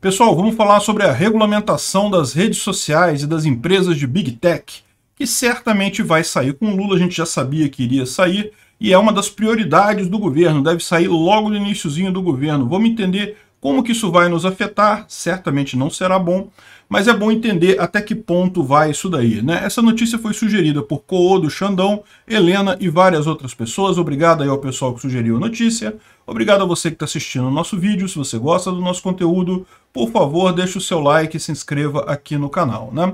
Pessoal, vamos falar sobre a regulamentação das redes sociais e das empresas de Big Tech, que certamente vai sair. Com o Lula a gente já sabia que iria sair, e é uma das prioridades do governo, deve sair logo no iníciozinho do governo. Vamos entender como que isso vai nos afetar? Certamente não será bom, mas é bom entender até que ponto vai isso daí. Né? Essa notícia foi sugerida por Coodo, Xandão, Helena e várias outras pessoas. Obrigado aí ao pessoal que sugeriu a notícia. Obrigado a você que está assistindo o nosso vídeo. Se você gosta do nosso conteúdo, por favor, deixe o seu like e se inscreva aqui no canal. Né?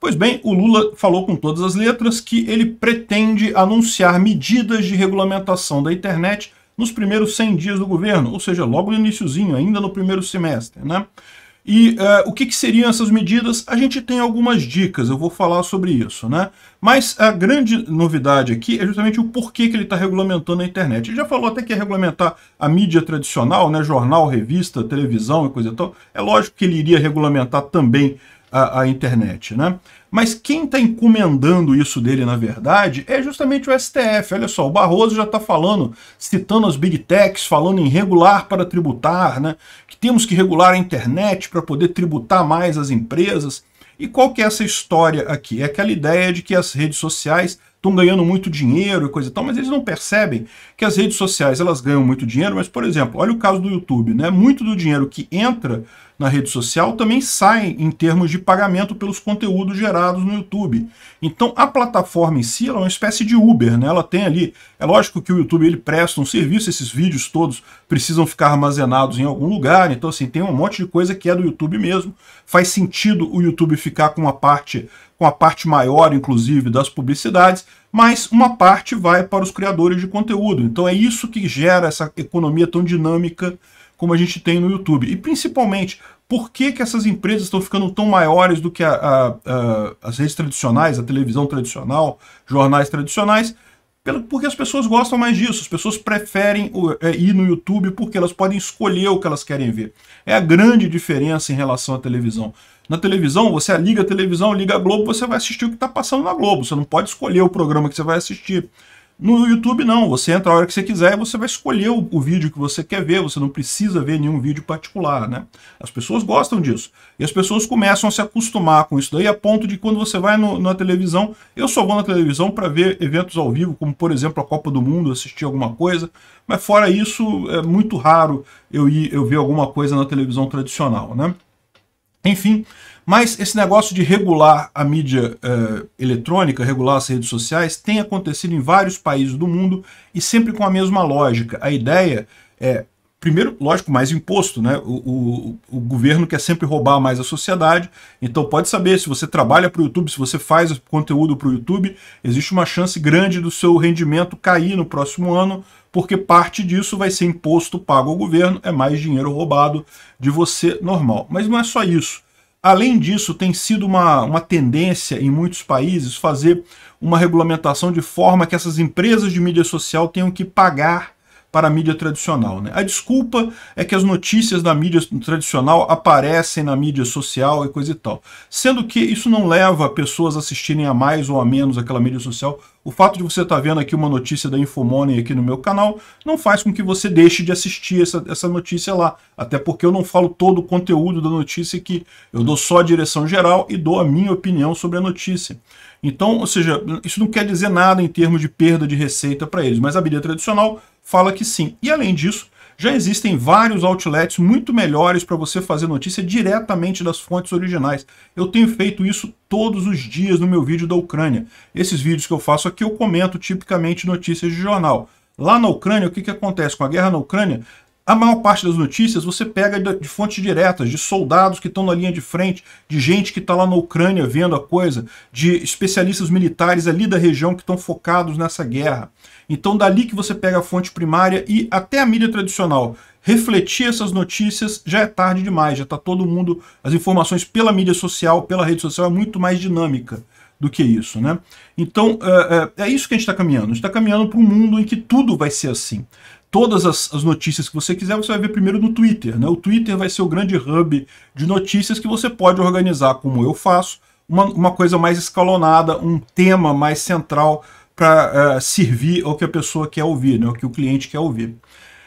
Pois bem, o Lula falou com todas as letras que ele pretende anunciar medidas de regulamentação da internet nos primeiros 100 dias do governo, ou seja, logo no iníciozinho, ainda no primeiro semestre. Né? E uh, o que, que, seriam essas medidas? A gente tem algumas dicas, eu vou falar sobre isso, né? Mas a grande novidade aqui é justamente o porquê que ele está regulamentando a internet. Ele já falou até que é regulamentar a mídia tradicional, né? Jornal, revista, televisão e coisa e tal. É lógico que ele iria regulamentar também a, a internet, né? Mas quem está encomendando isso dele, na verdade, é justamente o STF. Olha só, o Barroso já está falando, citando as big techs, falando em regular para tributar, né? que temos que regular a internet para poder tributar mais as empresas. E qual que é essa história aqui? É aquela ideia de que as redes sociais estão ganhando muito dinheiro e coisa e tal, mas eles não percebem que as redes sociais elas ganham muito dinheiro, mas, por exemplo, olha o caso do YouTube, né? Muito do dinheiro que entra na rede social também sai em termos de pagamento pelos conteúdos gerados no YouTube. Então a plataforma em si é uma espécie de Uber, né? Ela tem ali, é lógico que o YouTube ele presta um serviço, esses vídeos todos precisam ficar armazenados em algum lugar, então assim, tem um monte de coisa que é do YouTube mesmo. Faz sentido o YouTube ficar com uma parte com a parte maior, inclusive, das publicidades, mas uma parte vai para os criadores de conteúdo. Então é isso que gera essa economia tão dinâmica como a gente tem no YouTube. E principalmente, por que, que essas empresas estão ficando tão maiores do que a, a, a, as redes tradicionais, a televisão tradicional, jornais tradicionais? Porque as pessoas gostam mais disso, as pessoas preferem é, ir no YouTube porque elas podem escolher o que elas querem ver. É a grande diferença em relação à televisão. Na televisão, você liga a televisão, liga a Globo, você vai assistir o que está passando na Globo. Você não pode escolher o programa que você vai assistir. No YouTube, não. Você entra a hora que você quiser e você vai escolher o, o, vídeo que você quer ver. Você não precisa ver nenhum vídeo particular, né? As pessoas gostam disso. E as pessoas começam a se acostumar com isso daí, a ponto de quando você vai no, na televisão... Eu só vou na televisão para ver eventos ao vivo, como, por exemplo, a Copa do Mundo, assistir alguma coisa. Mas fora isso, é muito raro eu, ir, eu ver alguma coisa na televisão tradicional, né? Enfim, mas esse negócio de regular a mídia eh, eletrônica, regular as redes sociais, tem acontecido em vários países do mundo e sempre com a mesma lógica. A ideia é primeiro, lógico, mais imposto, né? O, o, o, governo quer sempre roubar mais a sociedade, então pode saber se você trabalha para o YouTube, se você faz conteúdo para o YouTube, existe uma chance grande do seu rendimento cair no próximo ano, porque parte disso vai ser imposto pago ao governo, é mais dinheiro roubado de você normal. Mas não é só isso. Além disso, tem sido uma, uma tendência em muitos países fazer uma regulamentação de forma que essas empresas de mídia social tenham que pagar para a mídia tradicional. Né? A desculpa é que as notícias da mídia tradicional aparecem na mídia social e coisa e tal. Sendo que isso não leva pessoas a assistirem a mais ou a menos aquela mídia social. O fato de você estar tá vendo aqui uma notícia da Infomoney aqui no meu canal não faz com que você deixe de assistir essa, essa notícia lá. Até porque eu não falo todo o conteúdo da notícia aqui. Eu dou só a direção geral e dou a minha opinião sobre a notícia. Então, ou seja, isso não quer dizer nada em termos de perda de receita para eles. Mas a mídia tradicional fala que sim. E além disso, já existem vários outlets muito melhores para você fazer notícia diretamente das fontes originais. Eu tenho feito isso todos os dias no meu vídeo da Ucrânia. Esses vídeos que eu faço aqui eu comento tipicamente notícias de jornal. Lá na Ucrânia, o que, que acontece? Com a guerra na Ucrânia, a maior parte das notícias você pega de fontes diretas, de soldados que estão na linha de frente, de gente que está lá na Ucrânia vendo a coisa, de especialistas militares ali da região que estão focados nessa guerra. Então, dali que você pega a fonte primária e até a mídia tradicional. Refletir essas notícias já é tarde demais, já está todo mundo. As informações pela mídia social, pela rede social, é muito mais dinâmica do que isso, né? Então, é, é, é isso que a gente está caminhando. A gente está caminhando para um mundo em que tudo vai ser assim todas as, as, notícias que você quiser, você vai ver primeiro no Twitter. Né? O Twitter vai ser o grande hub de notícias que você pode organizar, como eu faço, uma, uma coisa mais escalonada, um tema mais central para uh, é, servir ao que a pessoa quer ouvir, né? o que o cliente quer ouvir.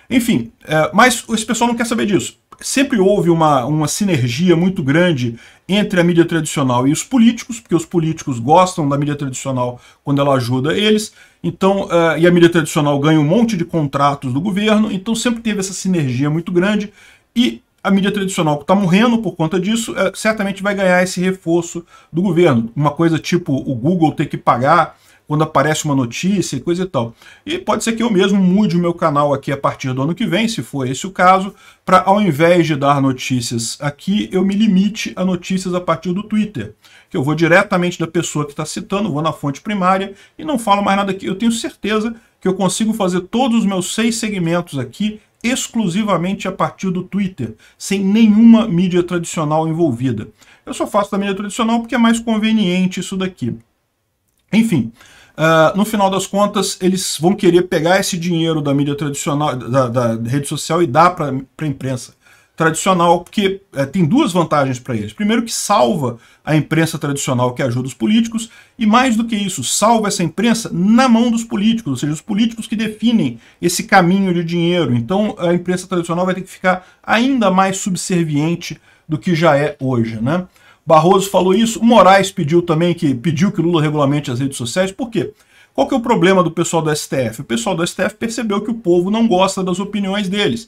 Enfim, uh, mas esse pessoal não quer saber disso sempre houve uma, uma sinergia muito grande entre a mídia tradicional e os políticos, porque os políticos gostam da mídia tradicional quando ela ajuda eles, então uh, e a mídia tradicional ganha um monte de contratos do governo, então sempre teve essa sinergia muito grande e a mídia tradicional que está morrendo por conta disso uh, certamente vai ganhar esse reforço do governo. Uma coisa tipo o Google ter que pagar quando aparece uma notícia e coisa e tal. E pode ser que eu mesmo mude o meu canal aqui a partir do ano que vem, se for esse o caso, para ao invés de dar notícias aqui, eu me limite a notícias a partir do Twitter. Que eu vou diretamente da pessoa que está citando, vou na fonte primária e não falo mais nada aqui. Eu tenho certeza que eu consigo fazer todos os meus seis segmentos aqui exclusivamente a partir do Twitter, sem nenhuma mídia tradicional envolvida. Eu só faço da mídia tradicional porque é mais conveniente isso daqui. Enfim, ah, no final das contas, eles vão querer pegar esse dinheiro da mídia tradicional, da, da rede social e dar para a imprensa tradicional, porque é, tem duas vantagens para eles. Primeiro que salva a imprensa tradicional que ajuda os políticos, e mais do que isso, salva essa imprensa na mão dos políticos, ou seja, os políticos que definem esse caminho de dinheiro. Então a imprensa tradicional vai ter que ficar ainda mais subserviente do que já é hoje. Né? Barroso falou isso, o Moraes pediu também que pediu que Lula regulamente as redes sociais, por quê? Qual que é o problema do pessoal do STF? O pessoal do STF percebeu que o povo não gosta das opiniões deles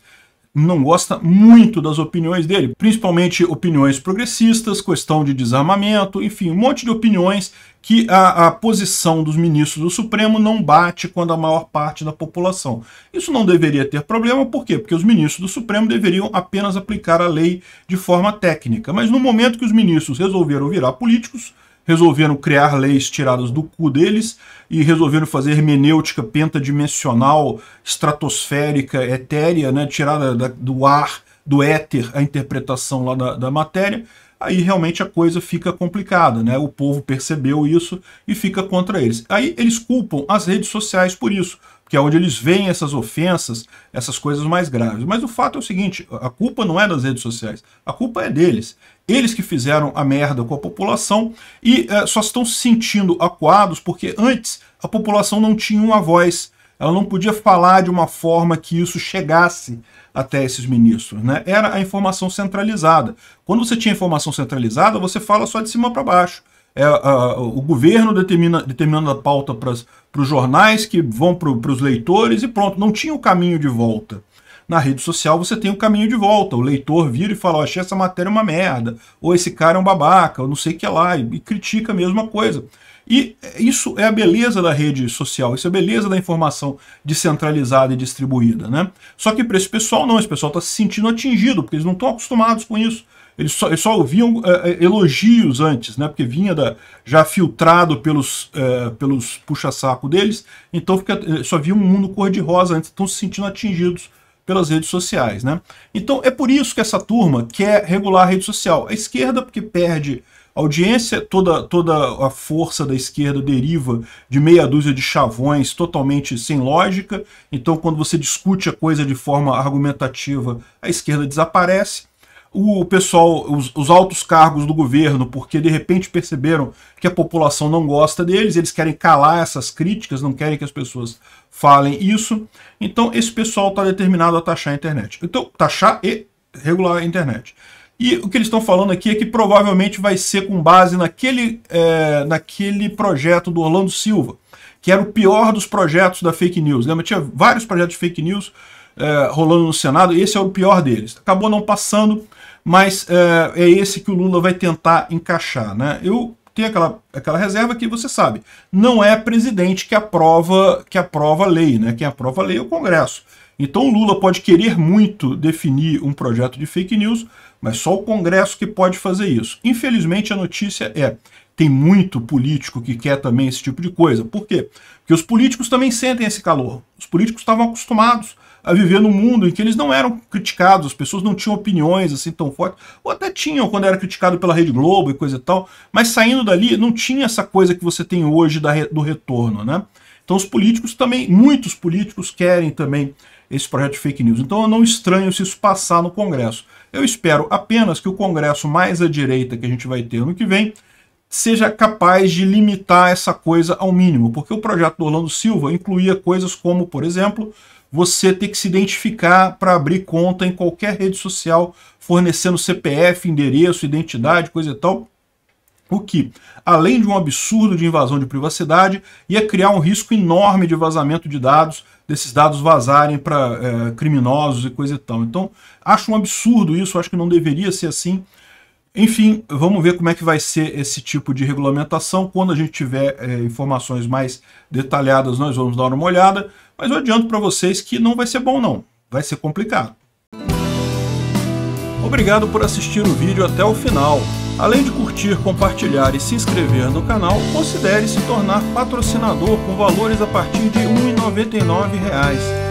não gosta muito das opiniões dele, principalmente opiniões progressistas, questão de desarmamento, enfim, um monte de opiniões que a, a, posição dos ministros do Supremo não bate quando a maior parte da população. Isso não deveria ter problema, por quê? Porque os ministros do Supremo deveriam apenas aplicar a lei de forma técnica. Mas no momento que os ministros resolveram virar políticos, resolveram criar leis tiradas do cu deles e resolveram fazer hermenêutica pentadimensional, estratosférica, etérea, né, tirada da, do ar, do éter, a interpretação lá da, da matéria, aí realmente a coisa fica complicada, né? O povo percebeu isso e fica contra eles. Aí eles culpam as redes sociais por isso, que é onde eles veem essas ofensas, essas coisas mais graves. Mas o fato é o seguinte, a culpa não é das redes sociais, a culpa é deles. Eles que fizeram a merda com a população e é, só estão se sentindo acuados porque antes a população não tinha uma voz, ela não podia falar de uma forma que isso chegasse até esses ministros. Né? Era a informação centralizada. Quando você tinha informação centralizada, você fala só de cima para baixo é, a, o governo determina, determinando a pauta para os jornais, que vão para os leitores e pronto, não tinha o um caminho de volta. Na rede social você tem o um caminho de volta, o leitor vira e fala, oh, achei essa matéria uma merda, ou esse cara é um babaca, ou não sei o que lá, e, e critica a mesma coisa. E é, isso é a beleza da rede social, isso é a beleza da informação descentralizada e distribuída. Né? Só que para esse pessoal não, esse pessoal está se sentindo atingido, porque eles não estão acostumados com isso eles só, eles só ouviam uh, elogios antes, né? Porque vinha da, já filtrado pelos, uh, pelos puxa-saco deles, então fica, só via um mundo cor-de-rosa antes, estão se sentindo atingidos pelas redes sociais, né? Então é por isso que essa turma quer regular a rede social. A esquerda, porque perde audiência, toda, toda a força da esquerda deriva de meia dúzia de chavões totalmente sem lógica. Então, quando você discute a coisa de forma argumentativa, a esquerda desaparece o pessoal, os, os, altos cargos do governo, porque de repente perceberam que a população não gosta deles, eles querem calar essas críticas, não querem que as pessoas falem isso. Então esse pessoal está determinado a taxar a internet. Então, taxar e regular a internet. E o que eles estão falando aqui é que provavelmente vai ser com base naquele, é, naquele projeto do Orlando Silva, que era o pior dos projetos da fake news. Lembra? Né? Tinha vários projetos de fake news é, rolando no Senado, e esse é o pior deles. Acabou não passando, mas é, é esse que o Lula vai tentar encaixar. Né? Eu tenho aquela, aquela reserva que você sabe, não é presidente que aprova, que aprova a lei, né? quem aprova a lei é o Congresso. Então o Lula pode querer muito definir um projeto de fake news, mas só o Congresso que pode fazer isso. Infelizmente a notícia é, tem muito político que quer também esse tipo de coisa. Por quê? Porque os políticos também sentem esse calor. Os políticos estavam acostumados a viver num mundo em que eles não eram criticados, as pessoas não tinham opiniões assim tão fortes, ou até tinham quando era criticado pela Rede Globo e coisa e tal, mas saindo dali não tinha essa coisa que você tem hoje da, do retorno, né? Então os políticos também, muitos políticos querem também esse projeto de fake news. Então eu não estranho se isso passar no Congresso. Eu espero apenas que o Congresso mais à direita que a gente vai ter ano que vem seja capaz de limitar essa coisa ao mínimo, porque o projeto do Orlando Silva incluía coisas como, por exemplo, você ter que se identificar para abrir conta em qualquer rede social, fornecendo CPF, endereço, identidade, coisa e tal. O que, além de um absurdo de invasão de privacidade, ia criar um risco enorme de vazamento de dados, desses dados vazarem para é, eh, criminosos e coisa e tal. Então, acho um absurdo isso, acho que não deveria ser assim. Enfim, vamos ver como é que vai ser esse tipo de regulamentação. Quando a gente tiver é, informações mais detalhadas, nós vamos dar uma olhada. Mas eu adianto para vocês que não vai ser bom não, vai ser complicado. Obrigado por assistir o vídeo até o final. Além de curtir, compartilhar e se inscrever no canal, considere se tornar patrocinador com valores a partir de R$ 1,99